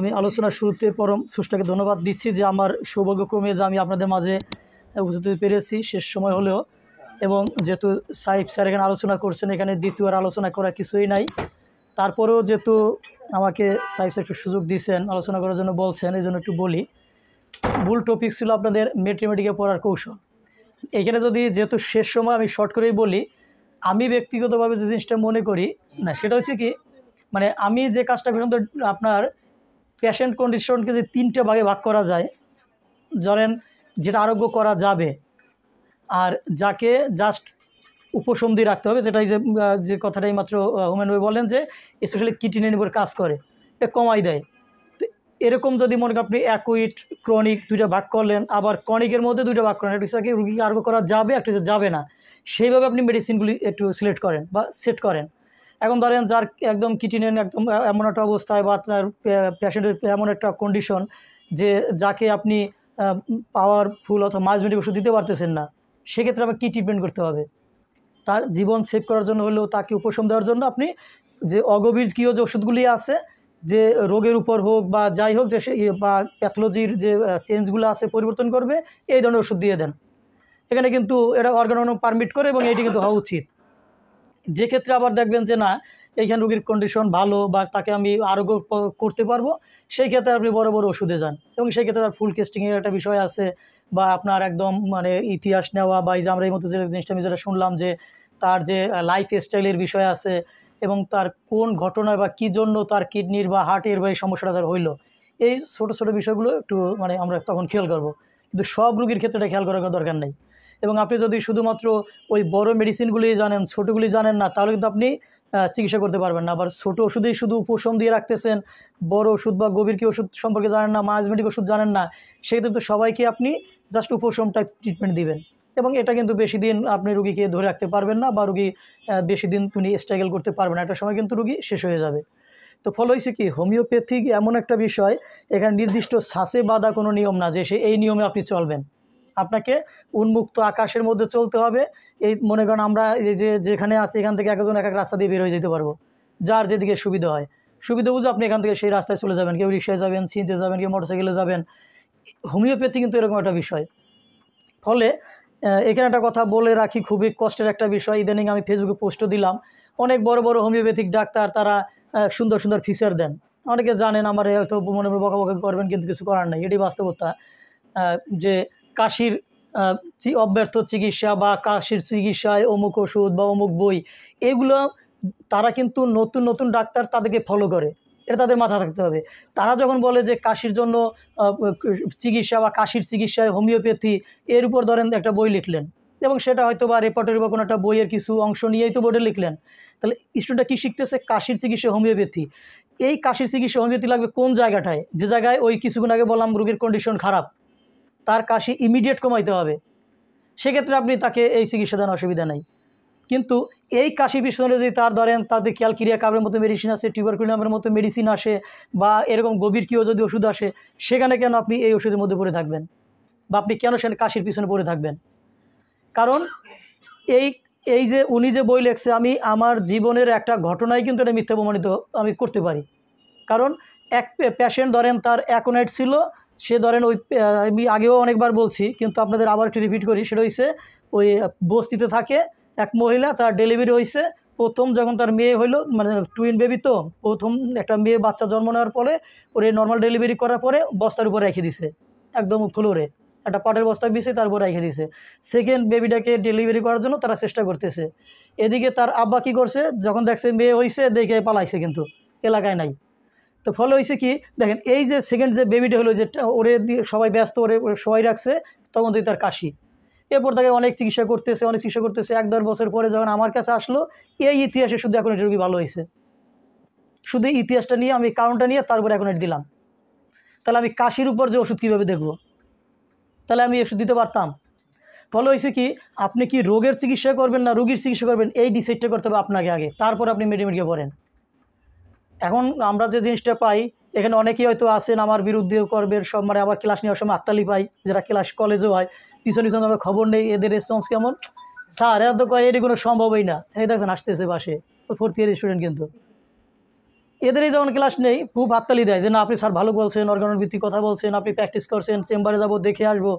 আমি আলোচনার শুরুতে পরম সুষ্টাকে ধন্যবাদ দিচ্ছি যে আমার সৌভাগ্যক্রমে যে আমি আপনাদের মাঝে উপস্থিত পেরেছি শেষ সময় হলেও এবং যেহেতু সাহেব স্যার এখানে আলোচনা করছেন এখানে দ্বিতীয় আর আলোচনা করা কিছুই নাই তারপরেও যেহেতু আমাকে সাইফ স্যার একটু সুযোগ দিয়েছেন আলোচনা করার জন্য বলছেন এই জন্য একটু বলি মূল টপিক ছিল আপনাদের ম্যাথমেটিক্সে পড়ার কৌশল এখানে যদি যেহেতু শেষ সময় আমি শর্ট করেই বলি আমি ব্যক্তিগতভাবে যে জিনিসটা মনে করি না সেটা হচ্ছে কি মানে আমি যে কাজটা করছি আপনার পেশেন্ট কন্ডিশনকে যদি তিনটে ভাগে ভাগ করা যায় ধরেন যেটা আরোগ্য করা যাবে আর যাকে জাস্ট উপশম দিয়ে রাখতে হবে এই যে যে কথাটাই মাত্র হোমেন ভাই বলেন যে স্পেশালি কিডনি উপর কাজ করে এটা কমাই দেয় তো এরকম যদি মনে করেন আপনি অ্যাকুইট ক্রনিক দুইটা ভাগ করলেন আবার ক্রনিকের মধ্যে দুইটা ভাগ করলেন একটা রুগীকে আরোগ্য করা যাবে একটা যাবে না সেইভাবে আপনি মেডিসিনগুলি একটু সিলেক্ট করেন বা সেট করেন এখন ধরেন যার একদম কিটিনেন একদম এমন একটা অবস্থায় বা আপনার পেশেন্টের এমন একটা কন্ডিশন যে যাকে আপনি পাওয়ারফুল অথবা মাঝমেটিক ওষুধ দিতে পারতেছেন না সেক্ষেত্রে আবার কী ট্রিটমেন্ট করতে হবে তার জীবন সেভ করার জন্য হলেও তাকে উপশম দেওয়ার জন্য আপনি যে অগভীরকীয় যে ওষুধগুলি আছে যে রোগের উপর হোক বা যাই হোক যে ইয়ে বা প্যাথোলজির যে চেঞ্জগুলো আছে পরিবর্তন করবে এই ধরনের ওষুধ দিয়ে দেন এখানে কিন্তু এটা অর্গানো পারমিট করে এবং এটি কিন্তু হওয়া উচিত যে ক্ষেত্রে আবার দেখবেন যে না এইখানে রুগীর কন্ডিশন ভালো বা তাকে আমি আরোগ্য করতে পারবো সেই ক্ষেত্রে আপনি বড় বড় ওষুধে যান এবং সেই ক্ষেত্রে তার ফুল কেস্টিংয়ের একটা বিষয় আছে বা আপনার একদম মানে ইতিহাস নেওয়া বা এই যে আমরা এই মতো যে জিনিসটা আমি যেটা শুনলাম যে তার যে লাইফ স্টাইলের বিষয় আছে এবং তার কোন ঘটনা বা কী জন্য তার কিডনির বা হার্টের বা এই সমস্যাটা তার হইলো এই ছোটো ছোটো বিষয়গুলো একটু মানে আমরা তখন খেয়াল করবো কিন্তু সব রুগীর ক্ষেত্রে এটা খেয়াল করার দরকার নেই এবং আপনি যদি শুধুমাত্র ওই বড় মেডিসিনগুলি জানেন ছোটোগুলি জানেন না তাহলে কিন্তু আপনি চিকিৎসা করতে পারবেন না আবার ছোটো ওষুধেই শুধু উপশম দিয়ে রাখতেছেন বড় ওষুধ বা গভীর কি ওষুধ সম্পর্কে জানেন না মাঝমেটিক ওষুধ জানেন না সেক্ষেত্রে তো সবাইকে আপনি জাস্ট উপশম টাইপ ট্রিটমেন্ট দিবেন এবং এটা কিন্তু বেশি দিন আপনি রুগীকে ধরে রাখতে পারবেন না বা রুগী বেশি দিন তিনি স্ট্রাগল করতে পারবেন না একটা সময় কিন্তু রুগী শেষ হয়ে যাবে তো ফল হয়েছে কি হোমিওপ্যাথিক এমন একটা বিষয় এখানে নির্দিষ্ট শ্বাসে বাঁধা কোনো নিয়ম না যে সে এই নিয়মে আপনি চলবেন আপনাকে উন্মুক্ত আকাশের মধ্যে চলতে হবে এই মনে করেন আমরা এই যে যেখানে আছি এখান থেকে একজন এক এক রাস্তা দিয়ে বের হয়ে যেতে পারবো যার যেদিকে সুবিধা হয় সুবিধা বুঝে আপনি এখান থেকে সেই রাস্তায় চলে যাবেন কেউ রিক্সায় যাবেন সিনতে যাবেন কেউ মোটরসাইকেলে যাবেন হোমিওপ্যাথি কিন্তু এরকম একটা বিষয় ফলে এখানে একটা কথা বলে রাখি খুবই কষ্টের একটা বিষয় ইদানিং আমি ফেসবুকে পোস্টও দিলাম অনেক বড় বড় হোমিওপ্যাথিক ডাক্তার তারা সুন্দর সুন্দর ফিচার দেন অনেকে জানেন আমার হয়তো মনে মনে বকাবকি করবেন কিন্তু কিছু করার নাই এটি বাস্তবতা যে কাশির অব্যর্থ চিকিৎসা বা কাশির চিকিৎসায় অমুক ওষুধ বা অমুক বই এগুলো তারা কিন্তু নতুন নতুন ডাক্তার তাদেরকে ফলো করে এটা তাদের মাথা থাকতে হবে তারা যখন বলে যে কাশির জন্য চিকিৎসা বা কাশির চিকিৎসায় হোমিওপ্যাথি এর উপর ধরেন একটা বই লিখলেন এবং সেটা হয়তো বা রেপোর্টের বা কোনো একটা বইয়ের কিছু অংশ নিয়েই তো বোর্ডে লিখলেন তাহলে স্টুডেন্টটা কী শিখতেছে কাশির চিকিৎসা হোমিওপ্যাথি এই কাশির চিকিৎসা হোমিওপ্যাথি লাগবে কোন জায়গাটায় যে জায়গায় ওই কিছুক্ষণ আগে বললাম রোগীর কন্ডিশন খারাপ তার কাশি ইমিডিয়েট কমাইতে হবে সেক্ষেত্রে আপনি তাকে এই চিকিৎসা দেন অসুবিধা নেই কিন্তু এই কাশি পিছনে যদি তার ধরেন তাদের ক্যালকিরিয়া কাবের মতো মেডিসিন আসে টিউবারকুলিনামের মতো মেডিসিন আসে বা এরকম গভীর কেউ যদি ওষুধ আসে সেখানে কেন আপনি এই ওষুধের মধ্যে পড়ে থাকবেন বা আপনি কেন সেখানে কাশির পিছনে পড়ে থাকবেন কারণ এই এই যে উনি যে বই লেখছে আমি আমার জীবনের একটা ঘটনায় কিন্তু এটা মিথ্যা প্রমাণিত আমি করতে পারি কারণ এক প্যাশেন্ট ধরেন তার অ্যাকোনাইট ছিল সে ধরেন ওই আমি আগেও অনেকবার বলছি কিন্তু আপনাদের আবার একটু রিপিট করি সেটা হচ্ছে ওই বস্তিতে থাকে এক মহিলা তার ডেলিভারি হয়েছে প্রথম যখন তার মেয়ে হইলো মানে টুইন বেবি তো প্রথম একটা মেয়ে বাচ্চা জন্ম নেওয়ার পরে ওরে নর্মাল ডেলিভারি করার পরে বস্তার উপরে রেখে দিছে একদম ফ্লোরে একটা পাটের বস্তা বিষে তার উপরে রেখে দিছে সেকেন্ড বেবিটাকে ডেলিভারি করার জন্য তারা চেষ্টা করতেছে এদিকে তার আব্বা কী করছে যখন দেখছে মেয়ে হয়েছে দেখে পালাইছে কিন্তু এলাকায় নাই তো ফলে হয়েছে কি দেখেন এই যে সেকেন্ড যে বেবিটা হলো যে ওরে দিয়ে সবাই ব্যস্ত ওরে সবাই রাখছে তখন তুই তার কাশি এরপর তাকে অনেক চিকিৎসা করতেছে অনেক চিকিৎসা করতেছে এক দেড় বছর পরে যখন আমার কাছে আসলো এই ইতিহাসে শুধু এখন এটা রোগী ভালো হয়েছে শুধু ইতিহাসটা নিয়ে আমি কারণটা নিয়ে তারপরে এখন এটা দিলাম তাহলে আমি কাশির উপর যে ওষুধ কীভাবে দেখব তাহলে আমি ওষুধ দিতে পারতাম ফলে হয়েছে কি আপনি কি রোগের চিকিৎসা করবেন না রোগীর চিকিৎসা করবেন এই ডিসাইডটা করতে হবে আপনাকে আগে তারপর আপনি মেডিমেডকে পড়েন এখন আমরা যে জিনিসটা পাই এখানে অনেকেই হয়তো আসেন আমার বিরুদ্ধেও করবেন সব মানে আবার ক্লাস নেওয়ার সময় আত্মালি পাই যেটা ক্লাস কলেজেও হয় পিছনে পিছনে আমরা খবর নেই এদের রেসপন্স কেমন স্যার এরা তো কয় এটি কোনো সম্ভবই না এই দেখছেন আসতেছে বাসে ফোর্থ ইয়ার স্টুডেন্ট কিন্তু এদেরই যখন ক্লাস নেই খুব হাততালি দেয় যে না আপনি স্যার ভালো বলছেন অর্গানোর ভিত্তিক কথা বলছেন আপনি প্র্যাকটিস করছেন চেম্বারে যাবো দেখে আসবো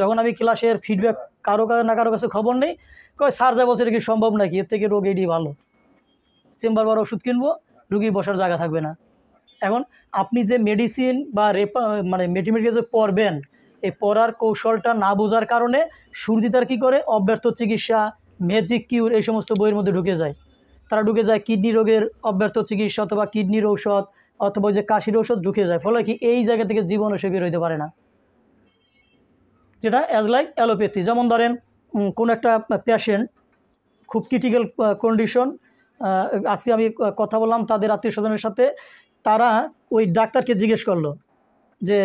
যখন আমি ক্লাসের ফিডব্যাক কারো না কারো কাছে খবর নেই কয় স্যার যা বলছে এটা কি সম্ভব নাকি এর থেকে রোগ এটি ভালো চেম্বার বার ওষুধ কিনবো রুগী বসার জায়গা থাকবে না এখন আপনি যে মেডিসিন বা রেপা মানে মেডিমেডিকে যে পড়বেন এই পড়ার কৌশলটা না বোঝার কারণে তার কী করে অব্যর্থ চিকিৎসা ম্যাজিক কিউর এই সমস্ত বইয়ের মধ্যে ঢুকে যায় তারা ঢুকে যায় কিডনি রোগের অব্যর্থ চিকিৎসা অথবা কিডনির ঔষধ অথবা যে কাশির ঔষধ ঢুকে যায় ফলে কি এই জায়গা থেকে জীবনও সে হইতে পারে না যেটা অ্যাজ লাইক অ্যালোপ্যাথি যেমন ধরেন কোনো একটা প্যাশেন্ট খুব ক্রিটিক্যাল কন্ডিশন আজকে আমি কথা বললাম তাদের আত্মীয় স্বজনের সাথে তারা ওই ডাক্তারকে জিজ্ঞেস করলো যে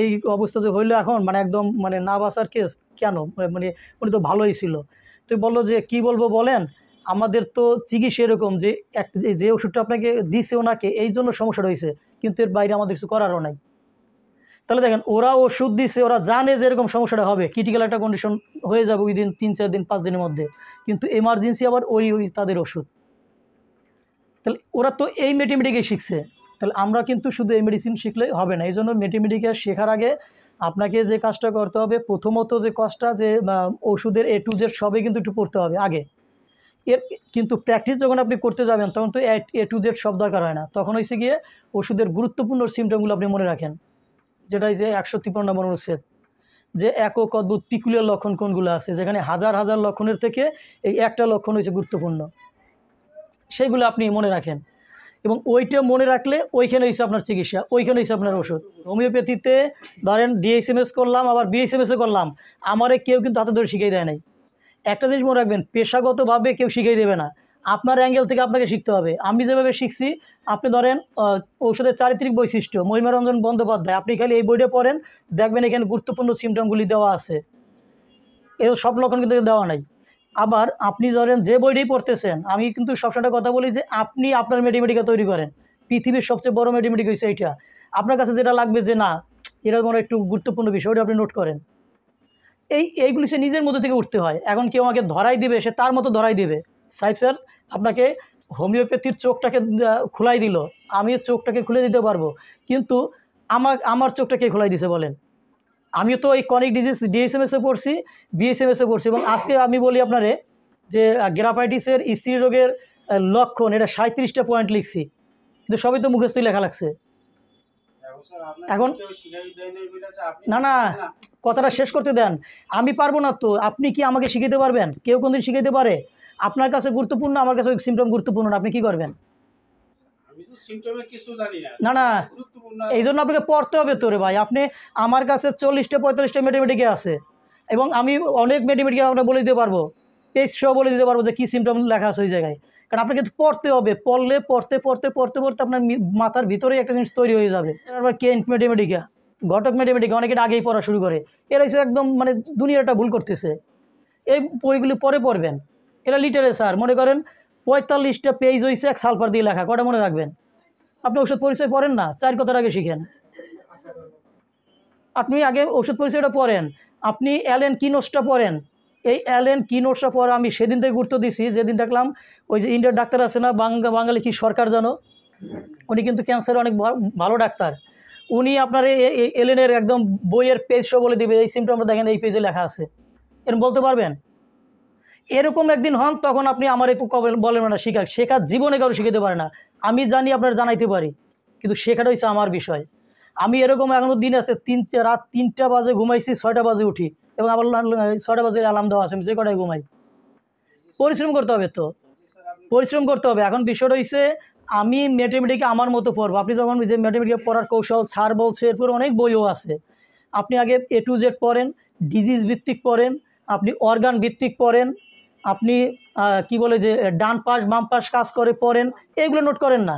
এই অবস্থা যে হইলো এখন মানে একদম মানে না বাসার কেস কেন মানে, মানে উনি তো ভালোই ছিল তুই বললো যে কি বলবো বলেন আমাদের তো চিকিৎসা এরকম যে এক যে ওষুধটা আপনাকে দিছে ওনাকে এই জন্য সমস্যা রয়েছে কিন্তু এর বাইরে আমাদের কিছু করারও নাই তাহলে দেখেন ওরা ওষুধ দিছে ওরা জানে যে এরকম সমস্যাটা হবে ক্রিটিক্যাল একটা কন্ডিশন হয়ে যাবে ওই দিন তিন চার দিন পাঁচ দিনের মধ্যে কিন্তু এমার্জেন্সি আবার ওই ওই তাদের ওষুধ তাহলে ওরা তো এই ম্যাথমেটিক্যাই শিখছে তাহলে আমরা কিন্তু শুধু এই মেডিসিন শিখলে হবে না এই জন্য ম্যাথমেটিক্যাল শেখার আগে আপনাকে যে কাজটা করতে হবে প্রথমত যে কাজটা যে ওষুধের এ টু জেড সবে কিন্তু একটু পড়তে হবে আগে এর কিন্তু প্র্যাকটিস যখন আপনি করতে যাবেন তখন তো এ টু জেড সব দরকার হয় না তখন হচ্ছে গিয়ে ওষুধের গুরুত্বপূর্ণ সিমটমগুলো আপনি মনে রাখেন যেটাই যে একশো তিপ্পান্ন নম্বর অনুচ্ছেদ যে একক অদ্ভুত পিকুলিয়ার লক্ষণ কোনগুলো আছে যেখানে হাজার হাজার লক্ষণের থেকে এই একটা লক্ষণ হয়েছে গুরুত্বপূর্ণ সেগুলো আপনি মনে রাখেন এবং ওইটা মনে রাখলে ওইখানে হয়েছে আপনার চিকিৎসা ওইখানে হয়েছে আপনার ওষুধ হোমিওপ্যাথিতে ধরেন ডিএসএমএস করলাম আবার বিএসএমএসও করলাম আমারে কেউ কিন্তু হাতে ধরে শিখিয়ে দেয় নাই একটা জিনিস মনে রাখবেন পেশাগতভাবে কেউ শিখিয়ে দেবে না আপনার অ্যাঙ্গেল থেকে আপনাকে শিখতে হবে আমি যেভাবে শিখছি আপনি ধরেন ঔষধের চারিত্রিক বৈশিষ্ট্য মহিমা রঞ্জন বন্দ্যোপাধ্যায় আপনি খালি এই বইটা পড়েন দেখবেন এখানে গুরুত্বপূর্ণ সিমটমগুলি দেওয়া আছে এর সব লক্ষণ কিন্তু দেওয়া নাই আবার আপনি ধরেন যে বইটাই পড়তেছেন আমি কিন্তু সবসময় কথা বলি যে আপনি আপনার মেডিমেডিকা তৈরি করেন পৃথিবীর সবচেয়ে বড় মেডিমেডিক হয়েছে এইটা আপনার কাছে যেটা লাগবে যে না এটা মনে একটু গুরুত্বপূর্ণ বিষয় ওটা আপনি নোট করেন এই এইগুলি সে নিজের মধ্যে থেকে উঠতে হয় এখন কেউ আমাকে ধরাই দিবে সে তার মতো ধরাই দিবে সাহেব স্যার আপনাকে হোমিওপ্যাথির চোখটাকে খোলাই দিল আমি চোখটাকে খুলে দিতে পারবো কিন্তু আমার আমার চোখটা কে খোলাই দিছে বলেন আমিও তো এই কনিক ডিজিজ ডিএসএমএসও করছি বিএসএমএসও করছি এবং আজকে আমি বলি আপনারে যে গ্রাফাইটিসের স্ত্রী e রোগের লক্ষণ এটা সাঁত্রিশটা পয়েন্ট লিখছি কিন্তু সবই তো মুখস্থই লেখা লাগছে এখন না না কথাটা শেষ করতে দেন আমি পারবো না তো আপনি কি আমাকে শিখাইতে পারবেন কেউ কোনদিন শিখাইতে পারে আপনার কাছে গুরুত্বপূর্ণ আমার কাছে সিমটম গুরুত্বপূর্ণ আপনি কি করবেন না না এই জন্য আপনাকে পড়তে হবে তোরে ভাই আপনি আমার কাছে চল্লিশটা পঁয়তাল্লিশটা মেডিমেডিকে আছে এবং আমি অনেক মেডিমেডিকে আপনাকে বলে দিতে পারবো পেজ সহ বলে দিতে পারবো যে কী সিমটম লেখা আছে ওই জায়গায় কারণ আপনাকে কিন্তু পড়তে হবে পড়লে পড়তে পড়তে পড়তে পড়তে আপনার মাথার ভিতরেই একটা জিনিস তৈরি হয়ে যাবে আবার কেন্ট মেডিমেডিকা ঘটক মেডিমেডিকা অনেকে আগেই পড়া শুরু করে এরা এসে একদম মানে দুনিয়াটা ভুল করতেছে এই বইগুলি পরে পড়বেন এটা লিটারেচার মনে করেন পঁয়তাল্লিশটা পেজ হয়েছে এক সালফার দিয়ে লেখা কটা মনে রাখবেন আপনি ওষুধ পরিচয় পড়েন না চার কথার আগে শিখেন আপনি আগে ওষুধ পরিচয়টা পড়েন আপনি অ্যালেন কিনোসটা পড়েন এই অ্যালেন কিনোসটা পড়া আমি সেদিন থেকে গুরুত্ব দিছি যেদিন দেখলাম ওই যে ইন্ডিয়ার ডাক্তার আছে না বাংলা বাঙালি কি সরকার জানো উনি কিন্তু ক্যান্সারের অনেক ভালো ডাক্তার উনি আপনার এই এলেনের একদম বইয়ের শো বলে দেবে এই সিমটমটা দেখেন এই পেজে লেখা আছে এরকম বলতে পারবেন এরকম একদিন হন তখন আপনি আমার এই বলেন না শেখা শেখা জীবনে কারো শিখাতে পারে না আমি জানি আপনার জানাইতে পারি কিন্তু শেখাটা হচ্ছে আমার বিষয় আমি এরকম এখনও দিন আছে তিন রাত তিনটা বাজে ঘুমাইছি ছয়টা বাজে উঠি এবং আবার ছয়টা বাজে আলাম দেওয়া আছে আমি যে কটায় ঘুমাই পরিশ্রম করতে হবে তো পরিশ্রম করতে হবে এখন বিষয়টা হয়েছে আমি ম্যাথমেটিকে আমার মতো পড়বো আপনি যখন যে ম্যাথমেটিকে পড়ার কৌশল ছাড় বলছে এরপর অনেক বইও আছে আপনি আগে এ টু জেড পড়েন ডিজিজ ভিত্তিক পড়েন আপনি অর্গান ভিত্তিক পড়েন আপনি কি বলে যে ডান পাশ বাম পাশ কাজ করে পড়েন এগুলো নোট করেন না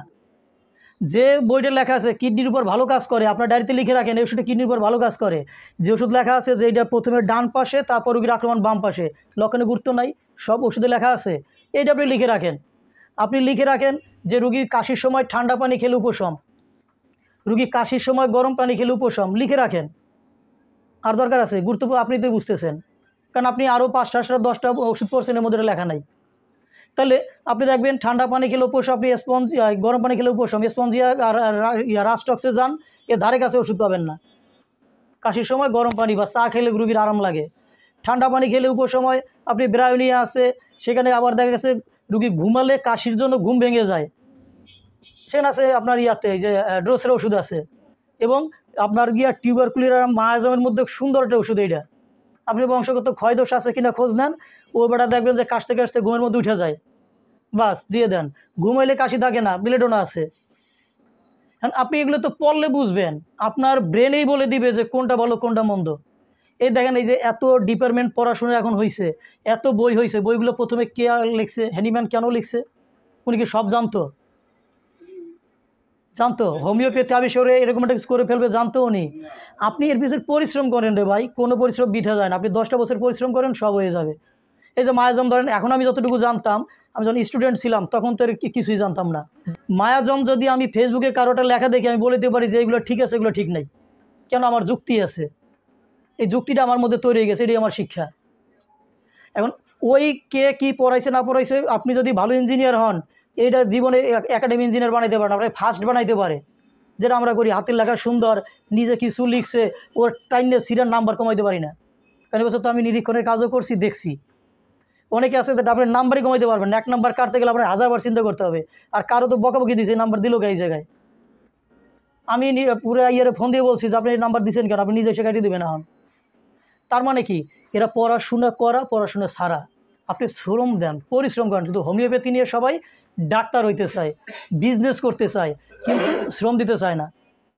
যে বইটা লেখা আছে কিডনির উপর ভালো কাজ করে আপনার ডায়েরিতে লিখে রাখেন এই ওষুধটা কিডনির উপর ভালো কাজ করে যে ওষুধ লেখা আছে যে এটা প্রথমে ডান পাশে তারপর রোগীর আক্রমণ বাম পাশে লক্ষণে গুরুত্ব নাই সব ওষুধে লেখা আছে এইটা আপনি লিখে রাখেন আপনি লিখে রাখেন যে রুগীর কাশির সময় ঠান্ডা পানি খেলে উপশম রুগী কাশির সময় গরম পানি খেলে উপশম লিখে রাখেন আর দরকার আছে গুরুত্বপূর্ণ আপনি তো বুঝতেছেন কারণ আপনি আরও পাঁচটা সাতটা দশটা ওষুধ পড়ছেন এর মধ্যে লেখা নাই তাহলে আপনি দেখবেন ঠান্ডা পানি খেলে উপশম আপনি স্পঞ্জ গরম পানি খেলে উপশম স্পঞ্জিয়া আর রাস্টক্সে যান এ ধারে কাছে ওষুধ পাবেন না কাশির সময় গরম পানি বা চা খেলে রুগীর আরাম লাগে ঠান্ডা পানি খেলে উপসময় আপনি ব্রায়নিয়া আছে সেখানে আবার দেখা গেছে রুগী ঘুমালে কাশির জন্য ঘুম ভেঙে যায় সেখানে আছে আপনার ইয়াতে যে ড্রোসের ওষুধ আছে এবং আপনার গিয়া টিউবারকুলিরা মায়াজমের মধ্যে সুন্দর একটা ওষুধ এইটা আপনি বংশগত ক্ষয় দোষ আছে কিনা খোঁজ নেন ও বেটা দেখবেন যে কাশতে কাশতে ঘুমের মধ্যে উঠে যায় বাস দিয়ে দেন ঘুমাইলে কাশি থাকে না বিলেডোনা আছে আপনি এগুলো তো পড়লে বুঝবেন আপনার ব্রেনেই বলে দিবে যে কোনটা ভালো কোনটা মন্দ এই দেখেন এই যে এত ডিপার্টমেন্ট পড়াশোনা এখন হয়েছে এত বই হয়েছে বইগুলো প্রথমে কে লিখছে হ্যানিম্যান কেন লিখছে উনি কি সব জানতো জানতো হোমিওপ্যাথি আবিষ্কারে এরকম একটা কিছু করে ফেলবে জানতো উনি আপনি এর পিছনে পরিশ্রম করেন রে ভাই কোনো পরিশ্রম বিঠা যায় না আপনি দশটা বছর পরিশ্রম করেন সব হয়ে যাবে এই যে মায়াজম ধরেন এখন আমি যতটুকু জানতাম আমি যখন স্টুডেন্ট ছিলাম তখন তো কিছুই জানতাম না মায়াজম যদি আমি ফেসবুকে কারোটা লেখা দেখি আমি বলে দিতে পারি যে এগুলো ঠিক আছে এগুলো ঠিক নাই কেন আমার যুক্তি আছে এই যুক্তিটা আমার মধ্যে তৈরি হয়ে গেছে এটাই আমার শিক্ষা এখন ওই কে কি পড়াইছে না পড়াইছে আপনি যদি ভালো ইঞ্জিনিয়ার হন এটা জীবনে একাডেমি ইঞ্জিনিয়ার বানাইতে পারে আপনাকে ফার্স্ট বানাইতে পারে যেটা আমরা করি হাতের লেখা সুন্দর নিজে কিছু লিখছে ওর টাইমে সিরিয়ার নাম্বার কমাইতে পারি না কারণ বছর তো আমি নিরীক্ষণের কাজও করছি দেখছি অনেকে আছে যেটা আপনার নাম্বারই কমাইতে পারবেন এক নাম্বার কাটতে গেলে আপনার হাজারবার চিন্তা করতে হবে আর কারো তো বকাবকি দিয়েছে নাম্বার দিল গাই জায়গায় আমি পুরো ইয়ারে ফোন দিয়ে বলছি যে আপনি নাম্বার দিচ্ছেন কেন আপনি নিজে এসে কাটিয়ে দেবেন এখন তার মানে কি এরা পড়াশোনা করা পড়াশোনা ছাড়া আপনি শ্রম দেন পরিশ্রম করেন কিন্তু হোমিওপ্যাথি নিয়ে সবাই ডাক্তার হইতে চায় বিজনেস করতে চায় কিন্তু শ্রম দিতে চায় না